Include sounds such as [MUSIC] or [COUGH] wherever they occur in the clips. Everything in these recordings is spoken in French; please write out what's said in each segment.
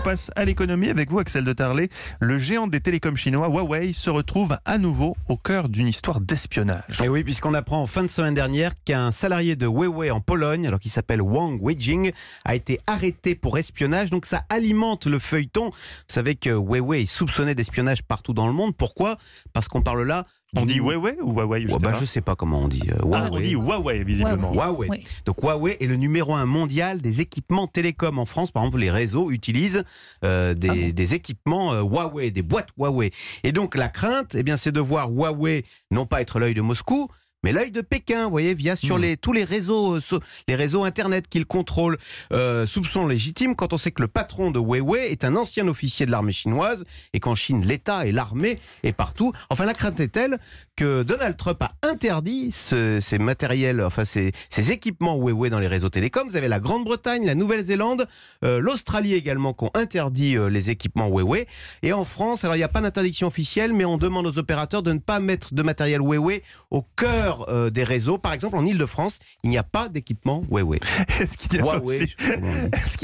On passe à l'économie avec vous, Axel de Tarlet. Le géant des télécoms chinois, Huawei, se retrouve à nouveau au cœur d'une histoire d'espionnage. Et eh oui, puisqu'on apprend en fin de semaine dernière qu'un salarié de Huawei en Pologne, alors qu'il s'appelle Wang Weijing, a été arrêté pour espionnage. Donc ça alimente le feuilleton. Vous savez que Huawei est soupçonné d'espionnage partout dans le monde. Pourquoi Parce qu'on parle là on dit Huawei mmh. ou Huawei Je ne bah, sais pas comment on dit. Euh, ah, on dit Huawei, visiblement. Huawei. Donc Huawei est le numéro un mondial des équipements télécoms en France. Par exemple, les réseaux utilisent euh, ah des, équipements euh, Huawei, des boîtes Huawei. Et donc la crainte, et eh bien, c'est de voir Huawei non pas être l'œil de Moscou, mais l'œil de Pékin, vous voyez, via sur hmm. les, tous les réseaux, les réseaux Internet qu'il contrôle. Euh, soupçon légitime quand on sait que le patron de Huawei est un ancien officier de l'armée chinoise et qu'en Chine, l'État et l'armée est partout. Enfin, la crainte est telle que Donald Trump a interdit ces matériels, enfin ces, équipements Huawei dans les réseaux télécoms. Vous avez la Grande-Bretagne, la Nouvelle-Zélande, euh, l'Australie également qui ont interdit euh, les équipements Huawei Et en France, alors il n'y a pas d'interdiction officielle, mais on demande aux opérateurs de ne pas mettre de matériel Huawei au cœur euh, des réseaux. Par exemple, en Ile-de-France, il n'y a pas d'équipement Huawei. Est-ce qu'il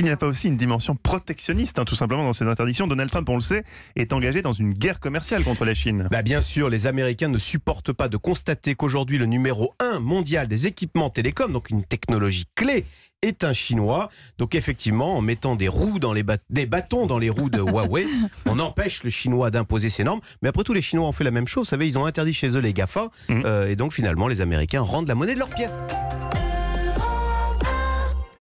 n'y a, pas aussi une dimension protectionniste, hein, tout simplement, dans ces interdictions Donald Trump, on le sait, est engagé dans une guerre commerciale contre la Chine. Bah, bien sûr, les Américains ne supportent pas de constater qu'aujourd'hui, le numéro 1 mondial des équipements télécoms, donc une technologie clé, est un Chinois. Donc effectivement, en mettant des roues dans les des bâtons dans les roues de Huawei, [LAUGHS] on empêche le Chinois d'imposer ses normes. Mais après tout, les Chinois ont fait la même chose. Vous savez, ils ont interdit chez eux les GAFA. Mmh. Euh, et donc finalement, les Américains rendent la monnaie de leurs pièces.